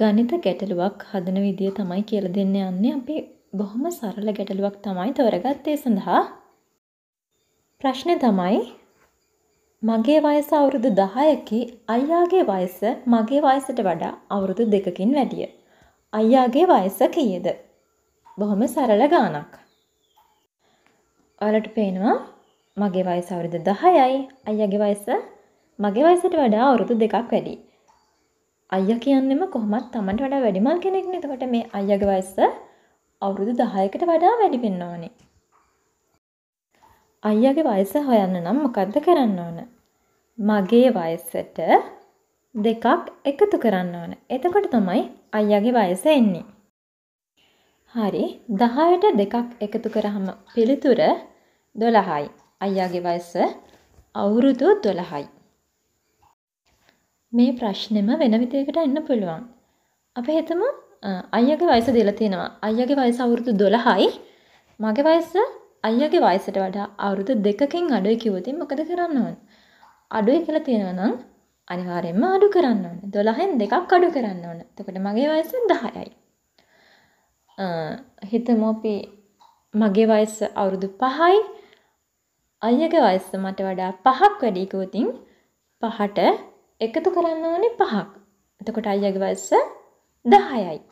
ගණිත ගැටලුවක් හදන විදිය තමයි කියලා දෙන්න යන්නේ. අපි බොහොම සරල ගැටලුවක් තමයි තෝරගත්තේ සඳහා. ප්‍රශ්නේ තමයි මගේ වයස අවුරුදු 10කි අයියාගේ වයස මගේ වයසට වඩා අවුරුදු දෙකකින් වැඩිය. අයියාගේ වයස කීයද? බොහොම සරල ගානක්. ඔයාලට පේනවා මගේ වයස අවුරුදු 10යි අයියාගේ වයස මගේ වයසට වඩා අවුරුදු දෙකක් වැඩියි. අයියා කියන්නෙම කොහොමත් Tamanට වඩා වැඩිමල් කෙනෙක්නේ. එතකොට මේ අයියාගේ වයස අවුරුදු 10කට වඩා වැඩි වෙන්න ඕනේ. අයියාගේ වයස හොයන්න නම් මොකද්ද කරන්න ඕන? මගේ වයසට දෙකක් එකතු කරන්න ඕන. එතකොට තමයි අයියාගේ වයස එන්නේ. හරි 10ට දෙකක් එකතු කරාම පිළිතුර 12යි. අයියාගේ වයස අවුරුදු 12යි. මේ ප්‍රශ්නෙම වෙන විදිහකට එන්න පුළුවන්. අපි හිතමු අයියාගේ වයස දීලා තියෙනවා. අයියාගේ වයස අවුරුදු 12යි. මගේ වයස අයියාගේ වයසට වඩා අවුරුදු දෙකකින් අඩුයි කිව්වොත් මොකද කරන්න ඕන? අඩුයි කියලා තියෙනවා නම් අනිවාර්යයෙන්ම අඩු කරන්න ඕන. 12න් දෙකක් අඩු කරන්න ඕන. එතකොට මගේ වයස 10යි. හිතමු අපි මගේ වයස අවුරුදු 5යි. අයියාගේ වයස මට වඩා 5ක් වැඩි කිව්වොත් 5ට එකතු කරන්න ඕනේ පහක්. එතකොට අයියාගේ වයස 10යි.